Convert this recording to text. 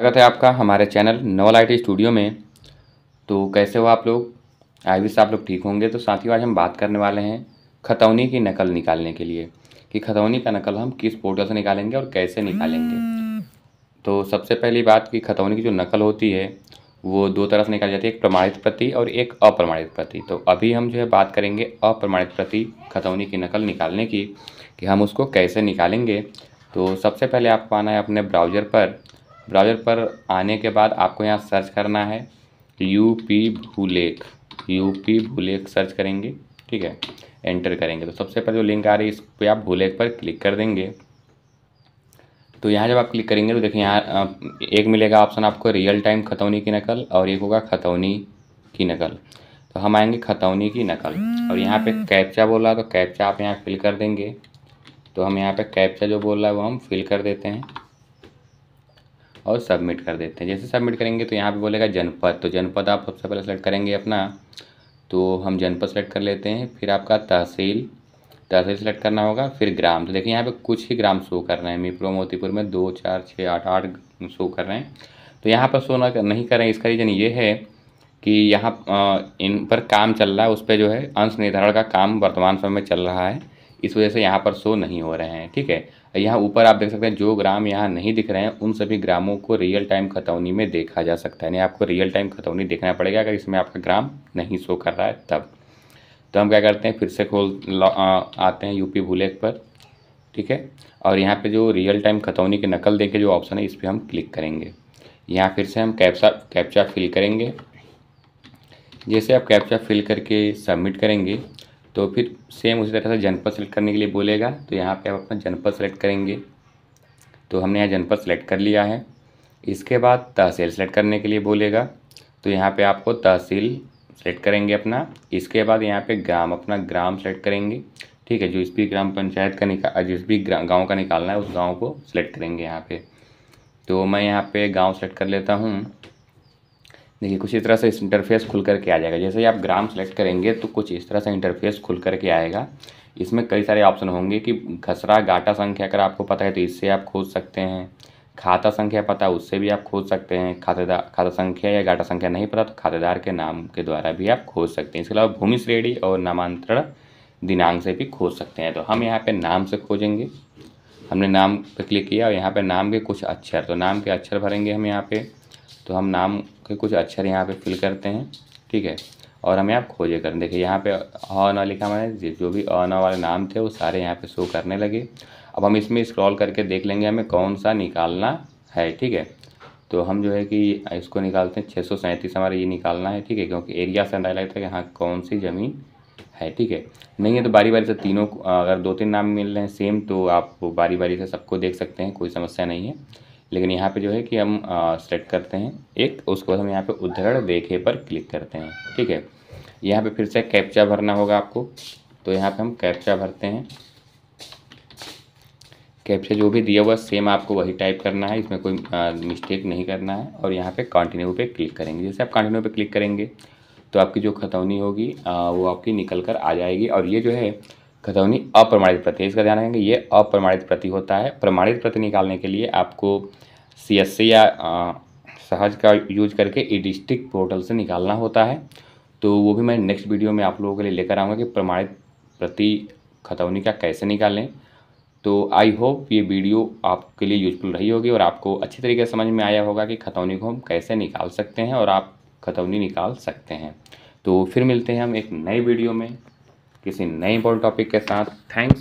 स्वागत है आपका हमारे चैनल नवल आई स्टूडियो में तो कैसे हो आप लोग आई विश आप लोग ठीक होंगे तो साथ ही आज हम बात करने वाले हैं खतौनी की नकल निकालने के लिए कि खतौनी का नकल हम किस पोर्टल से निकालेंगे और कैसे निकालेंगे तो सबसे पहली बात कि खतौनी की जो नकल होती है वो दो तरह से निकाली जाती है एक प्रमाणित प्रति और एक अप्रमाणित प्रति तो अभी हम जो है बात करेंगे अप्रमाणित प्रति खतौनी की नकल निकालने की कि हम उसको कैसे निकालेंगे तो सबसे पहले आपको आना है अपने ब्राउज़र पर ब्राउज़र पर आने के बाद आपको यहाँ सर्च करना है U P Bhulekh U P Bhulekh search करेंगे ठीक है एंटर करेंगे तो सबसे पहले जो लिंक आ रही है इस पर आप भूलेख पर क्लिक कर देंगे तो यहाँ जब आप क्लिक करेंगे तो देखिए यहाँ एक मिलेगा ऑप्शन आपको रियल टाइम खतौनी की नकल और एक होगा खतौनी की नकल तो हम आएंगे खतौनी की नकल और यहाँ पे कैप्चा बोला तो कैप्चा आप यहाँ फिल कर देंगे तो हम यहाँ पे कैप्चा जो बोल रहा है वो हम फिल कर देते हैं और सबमिट कर देते हैं जैसे सबमिट करेंगे तो यहाँ पे बोलेगा जनपद तो जनपद आप सबसे पहले सेलेक्ट करेंगे अपना तो हम जनपद सेलेक्ट कर लेते हैं फिर आपका तहसील तहसील सेलेक्ट करना होगा फिर ग्राम तो देखिए यहाँ पे कुछ ही ग्राम शो कर रहे हैं मीपुर मोतीपुर में दो चार छः आठ आठ शो कर रहे हैं तो यहाँ पर शो नहीं कर रहे हैं इसका रीज़न ये है कि यहाँ इन पर काम चल रहा है उस पर जो है अंश निर्धारण का काम वर्तमान समय में चल रहा है इस वजह से यहाँ पर शो नहीं हो रहे हैं ठीक है यहाँ ऊपर आप देख सकते हैं जो ग्राम यहाँ नहीं दिख रहे हैं उन सभी ग्रामों को रियल टाइम खतौनी में देखा जा सकता है यानी आपको रियल टाइम खतौनी देखना पड़ेगा अगर इसमें आपका ग्राम नहीं शो कर रहा है तब तो हम क्या करते हैं फिर से खोल आते हैं यूपी भूलेख पर ठीक है और यहाँ पे जो रियल टाइम खतौनी की नकल देखे जो ऑप्शन है इस पर हम क्लिक करेंगे यहाँ फिर से हम कैप्चा कैप्चा फिल करेंगे जैसे आप कैप्चा फिल करके सबमिट करेंगे तो फिर सेम उसी तरह से जनपद सेलेक्ट करने के लिए बोलेगा तो यहाँ पे आप अपना जनपद सेलेक्ट करेंगे तो हमने यहाँ जनपद सेलेक्ट कर लिया है इसके बाद तहसील सेलेक्ट करने के लिए बोलेगा तो यहाँ पे आपको तहसील सेलेक्ट करेंगे अपना इसके बाद यहाँ पे ग्राम अपना ग्राम सेलेक्ट करेंगे ठीक है जिस भी ग्राम पंचायत का निका जिस भी गाँव का निकालना है उस गाँव को सिलेक्ट करेंगे यहाँ पर तो मैं यहाँ पर गाँव सेलेक्ट कर लेता हूँ देखिए कुछ इस तरह से इस इंटरफेस खुल करके आ जाएगा जैसे ही आप ग्राम सेलेक्ट करेंगे तो कुछ इस तरह से इंटरफेस खुल करके आएगा इसमें कई सारे ऑप्शन होंगे कि घसरा घाटा संख्या अगर आपको पता है तो इससे आप खोज सकते हैं खाता संख्या पता उससे भी आप खोज सकते हैं खातेदार खाता संख्या या घाटा संख्या नहीं पता तो खातेदार के नाम के द्वारा भी आप खोज सकते हैं इसके अलावा भूमि श्रेणी और नामांतरण दिनांक से भी खोज सकते हैं तो हम यहाँ पर नाम से खोजेंगे हमने नाम पर क्लिक किया और यहाँ पर नाम के कुछ अक्षर तो नाम के अक्षर भरेंगे हम यहाँ पर तो हम नाम के कुछ अक्षर यहाँ पे फिल करते हैं ठीक है और हमें आप खोजे करने देखिए यहाँ पे अ न लिखा मैंने जो भी अ न वाले नाम थे वो सारे यहाँ पे शो करने लगे अब हम इसमें स्क्रॉल करके देख लेंगे हमें कौन सा निकालना है ठीक है तो हम जो है कि इसको निकालते हैं छः सौ सैंतीस हमारे ये निकालना है ठीक है क्योंकि एरिया से अंदाजा लगता है कि हाँ कौन सी ज़मीन है ठीक है नहीं है तो बारी बारी से तीनों अगर दो तीन नाम मिल रहे हैं सेम तो आप बारी बारी से सबको देख सकते हैं कोई समस्या नहीं है लेकिन यहाँ पे जो है कि हम सेलेक्ट करते हैं एक उसके बाद हम यहाँ पे उद्धरण देखे पर क्लिक करते हैं ठीक है यहाँ पे फिर से कैप्चा भरना होगा आपको तो यहाँ पे हम कैप्चा भरते हैं कैप्चा जो भी दिया हुआ सेम आपको वही टाइप करना है इसमें कोई आ, मिस्टेक नहीं करना है और यहाँ पे कॉन्टिन्यू पे क्लिक करेंगे जैसे आप कॉन्टिन्यू पे क्लिक करेंगे तो आपकी जो खतौनी होगी वो आपकी निकल कर आ जाएगी और ये जो है खतौनी अप्रमाणित प्रति है इसका ध्यान रखेंगे ये अप्रमाणित प्रति होता है प्रमाणित प्रति निकालने के लिए आपको सी एस सी या आ, सहज का यूज करके ई डिस्ट्रिक्ट पोर्टल से निकालना होता है तो वो भी मैं नेक्स्ट वीडियो में आप लोगों के लिए लेकर आऊँगा कि प्रमाणित प्रति खतौनी का कैसे निकालें तो आई होप ये वीडियो आपके लिए यूजफुल रही होगी और आपको अच्छी तरीके से समझ में आया होगा कि खतौनी को हम कैसे निकाल सकते हैं और आप खतौनी निकाल सकते हैं तो फिर मिलते हैं हम एक नए वीडियो में किसी नए इंपॉर्टेंट टॉपिक के साथ थैंक्स